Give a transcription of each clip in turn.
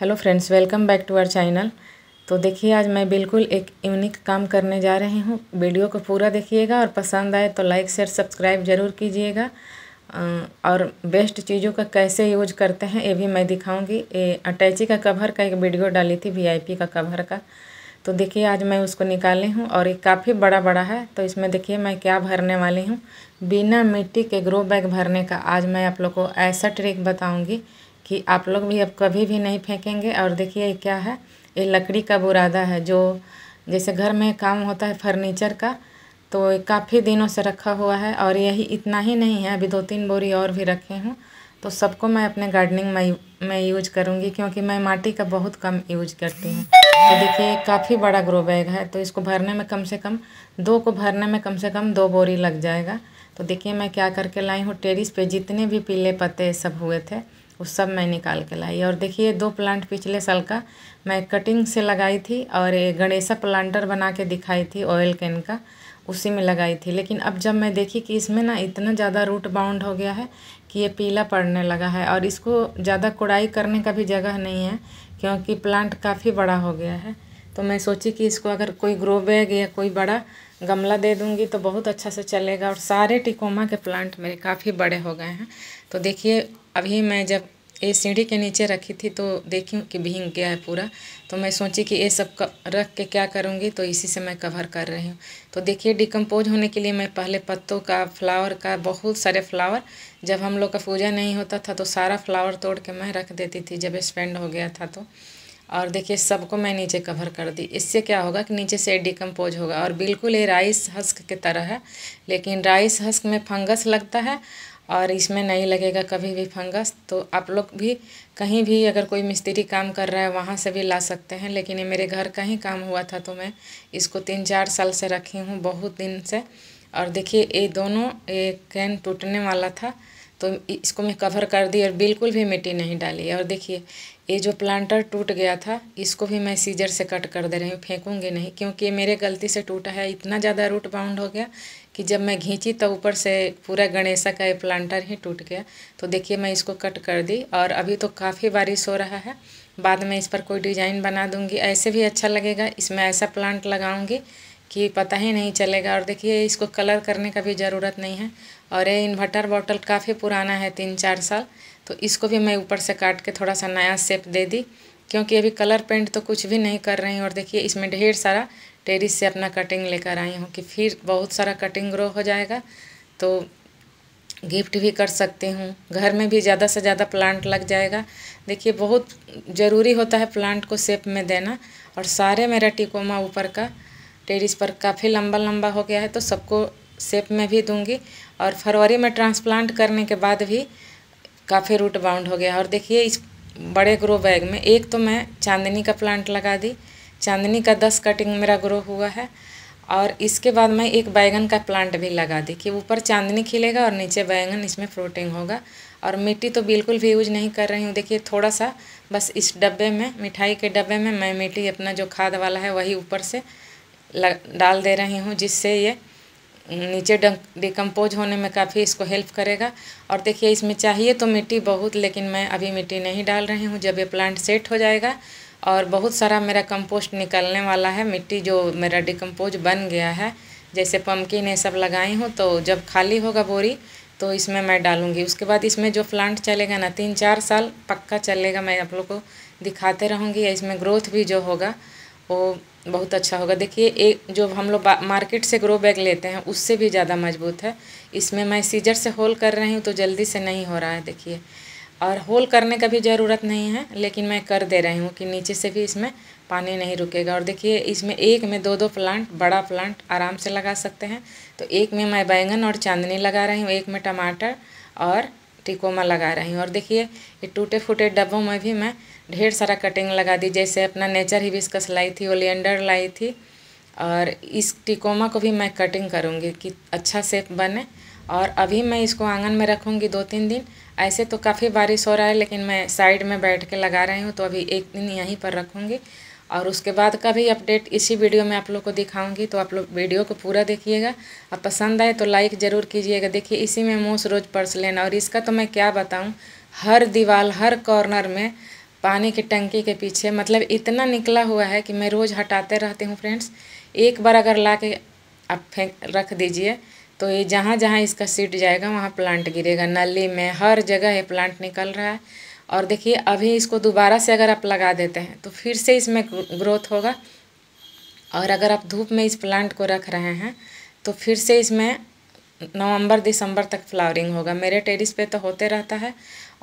hello friends welcome back to our channel तो देखिए आज मैं बिल्कुल एक यूनिक काम करने जा रही हूँ वीडियो को पूरा देखिएगा और पसंद आए तो लाइक शेयर सब्सक्राइब ज़रूर कीजिएगा और बेस्ट चीज़ों का कैसे यूज करते हैं ये भी मैं दिखाऊंगी ये अटैची का कवर का एक वीडियो डाली थी वीआईपी का कवर का तो देखिए आज मैं उसको निकाली हूँ और ये काफ़ी बड़ा बड़ा है तो इसमें देखिए मैं क्या भरने वाली हूँ बिना मिट्टी के ग्रो बैग भरने का आज मैं आप लोग को ऐसा ट्रिक बताऊँगी कि आप लोग भी अब कभी भी नहीं फेंकेंगे और देखिए क्या है ये लकड़ी का बुरादा है जो जैसे घर में काम होता है फर्नीचर का तो काफ़ी दिनों से रखा हुआ है और यही इतना ही नहीं है अभी दो तीन बोरी और भी रखे हूँ तो सबको मैं अपने गार्डनिंग में मैं यूज करूँगी क्योंकि मैं माटी का बहुत कम यूज करती हूँ तो देखिए काफ़ी बड़ा ग्रो बैग है तो इसको भरने में कम से कम दो को भरने में कम से कम दो बोरी लग जाएगा तो देखिए मैं क्या करके लाई हूँ टेरिस पे जितने भी पीले पत्ते सब हुए थे वो सब मैं निकाल के लाई और देखिए दो प्लांट पिछले साल का मैं कटिंग से लगाई थी और गणेशा प्लांटर बना के दिखाई थी ऑयल कैन का उसी में लगाई थी लेकिन अब जब मैं देखी कि इसमें ना इतना ज़्यादा रूट बाउंड हो गया है कि ये पीला पड़ने लगा है और इसको ज़्यादा कोड़ाई करने का भी जगह नहीं है क्योंकि प्लांट काफ़ी बड़ा हो गया है तो मैं सोची कि इसको अगर कोई ग्रो बैग या कोई बड़ा गमला दे दूंगी तो बहुत अच्छा से चलेगा और सारे टिकोमा के प्लांट मेरे काफ़ी बड़े हो गए हैं तो देखिए अभी मैं जब ये सीढ़ी के नीचे रखी थी तो देखी कि भींग गया है पूरा तो मैं सोची कि ये सब रख के क्या करूँगी तो इसी से मैं कवर कर रही हूँ तो देखिए डिकम्पोज होने के लिए मैं पहले पत्तों का फ्लावर का बहुत सारे फ्लावर जब हम लोग का पूजा नहीं होता था तो सारा फ्लावर तोड़ के मैं रख देती थी जब स्पेंड हो गया था तो और देखिए सबको मैं नीचे कवर कर दी इससे क्या होगा कि नीचे से डिकम्पोज होगा और बिल्कुल ये राइस हस्क की तरह है लेकिन राइस हस्क में फंगस लगता है और इसमें नहीं लगेगा कभी भी फंगस तो आप लोग भी कहीं भी अगर कोई मिस्त्री काम कर रहा है वहाँ से भी ला सकते हैं लेकिन ये मेरे घर का ही काम हुआ था तो मैं इसको तीन चार साल से रखी हूँ बहुत दिन से और देखिए ये दोनों ये कैन टूटने वाला था तो इसको मैं कवर कर दी और बिल्कुल भी मिट्टी नहीं डाली और देखिए ये जो प्लांटर टूट गया था इसको भी मैं सीजर से कट कर दे रही हूँ फेंकूँगी नहीं क्योंकि मेरे गलती से टूटा है इतना ज़्यादा रूट बाउंड हो गया कि जब मैं घींची तो ऊपर से पूरा गणेशा का ये प्लांटर ही टूट गया तो देखिए मैं इसको कट कर दी और अभी तो काफ़ी बारिश हो रहा है बाद में इस पर कोई डिज़ाइन बना दूँगी ऐसे भी अच्छा लगेगा इसमें ऐसा प्लांट लगाऊँगी कि पता ही नहीं चलेगा और देखिए इसको कलर करने का भी ज़रूरत नहीं है और ये इन्वर्टर बॉटल काफ़ी पुराना है तीन चार साल तो इसको भी मैं ऊपर से काट के थोड़ा सा नया सेप दे दी क्योंकि अभी कलर पेंट तो कुछ भी नहीं कर रही हूँ और देखिए इसमें ढेर सारा टेरिस से अपना कटिंग लेकर आई हूँ कि फिर बहुत सारा कटिंग ग्रो हो जाएगा तो गिफ्ट भी कर सकती हूँ घर में भी ज़्यादा से ज़्यादा प्लांट लग जाएगा देखिए बहुत ज़रूरी होता है प्लांट को सेप में देना और सारे मेरा टिकोमा ऊपर का टेरिस पर काफ़ी लंबा लंबा हो गया है तो सबको सेप में भी दूंगी और फरवरी में ट्रांसप्लांट करने के बाद भी काफ़ी रूट बाउंड हो गया और देखिए इस बड़े ग्रो बैग में एक तो मैं चांदनी का प्लांट लगा दी चांदनी का दस कटिंग मेरा ग्रो हुआ है और इसके बाद मैं एक बैगन का प्लांट भी लगा दी कि ऊपर चांदनी खिलेगा और नीचे बैगन इसमें फ्रूटिंग होगा और मिट्टी तो बिल्कुल भी यूज नहीं कर रही हूँ देखिए थोड़ा सा बस इस डब्बे में मिठाई के डब्बे में मैं मिट्टी अपना जो खाद वाला है वही ऊपर से डाल दे रही हूँ जिससे ये नीचे डिकम्पोज होने में काफ़ी इसको हेल्प करेगा और देखिए इसमें चाहिए तो मिट्टी बहुत लेकिन मैं अभी मिट्टी नहीं डाल रही हूँ जब ये प्लांट सेट हो जाएगा और बहुत सारा मेरा कंपोस्ट निकलने वाला है मिट्टी जो मेरा डिकम्पोज बन गया है जैसे पम्पकिन ये सब लगाई हूँ तो जब खाली होगा बोरी तो इसमें मैं डालूँगी उसके बाद इसमें जो प्लांट चलेगा ना तीन चार साल पक्का चलेगा मैं आप लोग को दिखाते रहूँगी इसमें ग्रोथ भी जो होगा वो बहुत अच्छा होगा देखिए एक जो हम लोग मार्केट से ग्रो बैग लेते हैं उससे भी ज़्यादा मजबूत है इसमें मैं सीजर से होल कर रही हूँ तो जल्दी से नहीं हो रहा है देखिए और होल करने का भी ज़रूरत नहीं है लेकिन मैं कर दे रही हूँ कि नीचे से भी इसमें पानी नहीं रुकेगा और देखिए इसमें एक में दो दो प्लांट बड़ा प्लांट आराम से लगा सकते हैं तो एक में मैं बैंगन और चांदनी लगा रही हूँ एक में टमाटर और टिकोमा लगा रही हूँ और देखिए ये टूटे फूटे डब्बों में भी मैं ढेर सारा कटिंग लगा दी जैसे अपना नेचर ही विस्कस लाई थी ओलियंडर लाई थी और इस टिकोमा को भी मैं कटिंग करूँगी कि अच्छा सेप बने और अभी मैं इसको आंगन में रखूँगी दो तीन दिन ऐसे तो काफ़ी बारिश हो रहा है लेकिन मैं साइड में बैठ के लगा रही हूँ तो अभी एक दिन यहीं पर रखूँगी और उसके बाद का भी अपडेट इसी वीडियो में आप लोग को दिखाऊंगी तो आप लोग वीडियो को पूरा देखिएगा और पसंद आए तो लाइक ज़रूर कीजिएगा देखिए इसी में मोस रोज़ पर्स लेना और इसका तो मैं क्या बताऊँ हर दीवार हर कॉर्नर में पानी की टंकी के पीछे मतलब इतना निकला हुआ है कि मैं रोज़ हटाते रहती हूँ फ्रेंड्स एक बार अगर ला के आप फेंक रख दीजिए तो ये जहाँ जहाँ इसका सीट जाएगा वहाँ प्लांट गिरेगा नली में हर जगह ये प्लांट निकल रहा है और देखिए अभी इसको दोबारा से अगर आप लगा देते हैं तो फिर से इसमें ग्रोथ होगा और अगर आप धूप में इस प्लांट को रख रहे हैं तो फिर से इसमें नवंबर दिसंबर तक फ्लावरिंग होगा मेरे टेरिस पे तो होते रहता है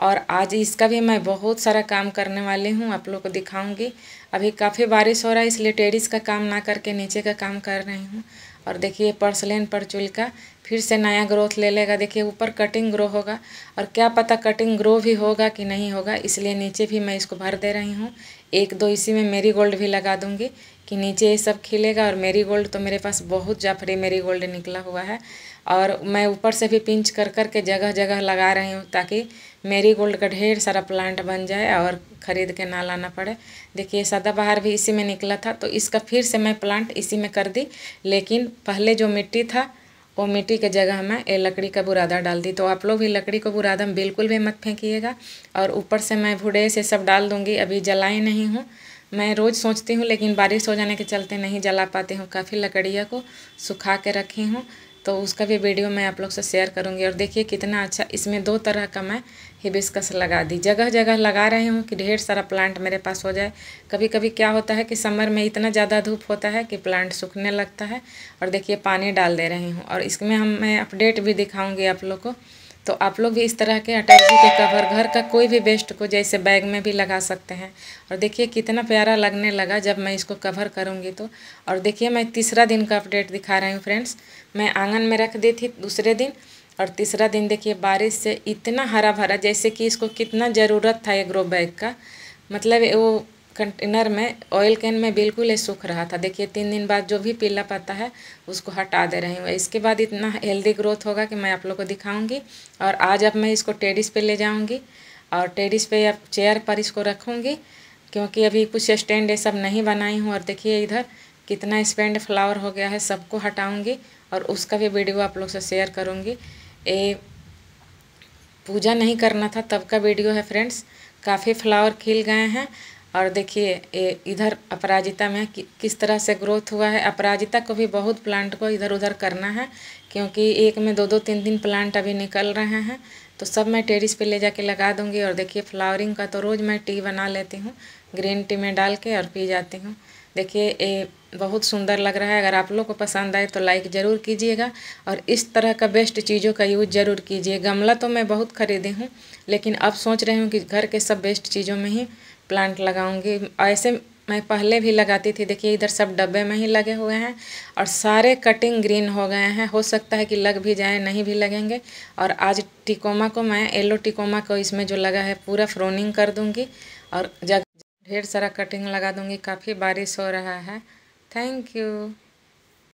और आज इसका भी मैं बहुत सारा काम करने वाली हूँ आप लोग को दिखाऊंगी अभी काफ़ी बारिश हो रहा है इसलिए टेरिस का काम ना करके नीचे का काम कर रही हूँ और देखिए पर्सलेन पर चुल का फिर से नया ग्रोथ ले लेगा देखिए ऊपर कटिंग ग्रो होगा और क्या पता कटिंग ग्रो भी होगा कि नहीं होगा इसलिए नीचे भी मैं इसको भर दे रही हूँ एक दो इसी में मेरी गोल्ड भी लगा दूँगी कि नीचे ये सब खिलेगा और मेरी गोल्ड तो मेरे पास बहुत जाफरी मेरी गोल्ड निकला हुआ है और मैं ऊपर से भी पिंच कर कर के जगह जगह लगा रही हूँ ताकि मेरी गोल्ड का ढेर सारा प्लांट बन जाए और ख़रीद के ना लाना पड़े देखिए सदाबहार भी इसी में निकला था तो इसका फिर से मैं प्लांट इसी में कर दी लेकिन पहले जो मिट्टी था वो मिट्टी के जगह मैं ये लकड़ी का बुरादा डाल दी तो आप लोग भी लकड़ी को बुरादा बिल्कुल भी मत फेंकीेगा और ऊपर से मैं भुड़े से सब डाल दूँगी अभी जलाए नहीं हूँ मैं रोज़ सोचती हूँ लेकिन बारिश हो जाने के चलते नहीं जला पाती हूँ काफ़ी लकड़िया को सुखा के रखी हूँ तो उसका भी वीडियो मैं आप लोग से शेयर करूँगी और देखिए कितना अच्छा इसमें दो तरह का मैं हिबिस्कस लगा दी जगह जगह लगा रही हूँ कि ढेर सारा प्लांट मेरे पास हो जाए कभी कभी क्या होता है कि समर में इतना ज़्यादा धूप होता है कि प्लांट सूखने लगता है और देखिए पानी डाल दे रही हूँ और इसमें हम मैं अपडेट भी दिखाऊँगी आप लोग को तो आप लोग भी इस तरह के अटैची के कवर घर का कोई भी बेस्ट को जैसे बैग में भी लगा सकते हैं और देखिए कितना प्यारा लगने लगा जब मैं इसको कवर करूँगी तो और देखिए मैं तीसरा दिन का अपडेट दिखा रही हूँ फ्रेंड्स मैं आंगन में रख दी थी दूसरे दिन और तीसरा दिन देखिए बारिश से इतना हरा भरा जैसे कि इसको कितना ज़रूरत था ये ग्रो बैग का मतलब वो कंटेनर में ऑयल कैन में बिल्कुल ही सूख रहा था देखिए तीन दिन बाद जो भी पीला पत्ता है उसको हटा दे रही हूँ इसके बाद इतना हेल्दी ग्रोथ होगा कि मैं आप लोग को दिखाऊंगी और आज अब मैं इसको टेरिस पे ले जाऊंगी और टेरिस पे या चेयर पर इसको रखूँगी क्योंकि अभी कुछ स्टैंड ये सब नहीं बनाई हूँ और देखिए इधर कितना स्पेंड फ्लावर हो गया है सबको हटाऊँगी और उसका भी वीडियो आप लोग से शेयर करूँगी ये पूजा नहीं करना था तब का वीडियो है फ्रेंड्स काफ़ी फ्लावर खिल गए हैं और देखिए इधर अपराजिता में कि, किस तरह से ग्रोथ हुआ है अपराजिता को भी बहुत प्लांट को इधर उधर करना है क्योंकि एक में दो दो तीन तीन प्लांट अभी निकल रहे हैं तो सब मैं टेरिस पे ले जाके लगा दूँगी और देखिए फ्लावरिंग का तो रोज़ मैं टी बना लेती हूँ ग्रीन टी में डाल के और पी जाती हूँ देखिए ये बहुत सुंदर लग रहा है अगर आप लोग को पसंद आए तो लाइक ज़रूर कीजिएगा और इस तरह का बेस्ट चीज़ों का यूज़ ज़रूर कीजिए गमला तो मैं बहुत ख़रीदी हूँ लेकिन अब सोच रही हूँ कि घर के सब बेस्ट चीज़ों में ही प्लांट लगाऊंगी ऐसे मैं पहले भी लगाती थी देखिए इधर सब डब्बे में ही लगे हुए हैं और सारे कटिंग ग्रीन हो गए हैं हो सकता है कि लग भी जाए नहीं भी लगेंगे और आज टिकोमा को मैं येलो टिकोमा को इसमें जो लगा है पूरा फ्रोनिंग कर दूंगी और जगह ढेर सारा कटिंग लगा दूंगी काफ़ी बारिश हो रहा है थैंक यू